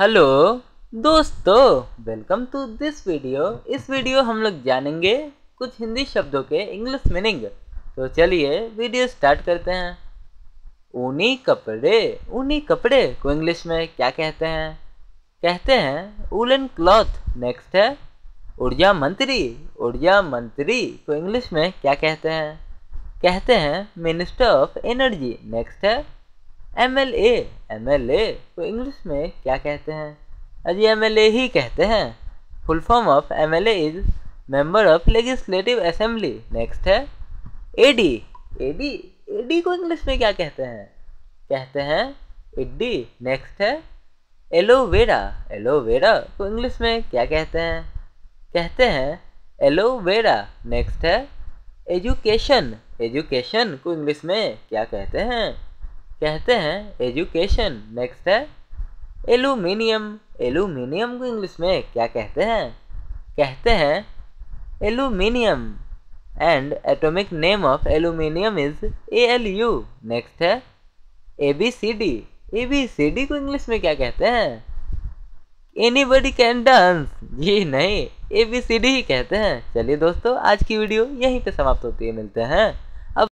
hello दोस्तों welcome to this video इस video हम लोग जानेंगे कुछ हिंदी शब्दों के इंग्लिश मीनिंग तो चलिए वीडियो स्टार्ट करते हैं ऊनी कपड़े ऊनी कपड़े को इंग्लिश में क्या कहते हैं कहते हैं उलन क्लॉथ नेक्स्ट है ऊर्जा मंत्री ऊर्जा मंत्री को इंग्लिश में क्या कहते हैं कहते हैं मिनिस्टर ऑफ एनर्जी नेक्स्ट है M L A M L A को इंग्लिश में क्या कहते हैं अजी एम एल ए ही कहते हैं full form of M L A is member of legislative assembly next है A D A D A D को इंग्लिश में क्या कहते हैं कहते हैं इड्डी नेक्स्ट है एलोवेरा एलोवेरा को इंग्लिश में क्या कहते हैं कहते हैं एलोवेरा नेक्स्ट है एजुकेशन एजुकेशन को इंग्लिश में क्या कहते हैं कहते हैं एजुकेशन नेक्स्ट है एलुमिनियम एलुमिनियम को इंग्लिश में क्या कहते हैं कहते हैं aluminium and atomic name of aluminium is A L U next है A B C D A B C D को इंग्लिश में क्या कहते हैं एनी बडी कैन डांस जी नहीं ए बी सी डी ही कहते हैं चलिए दोस्तों आज की वीडियो यहीं पे समाप्त होती है मिलते हैं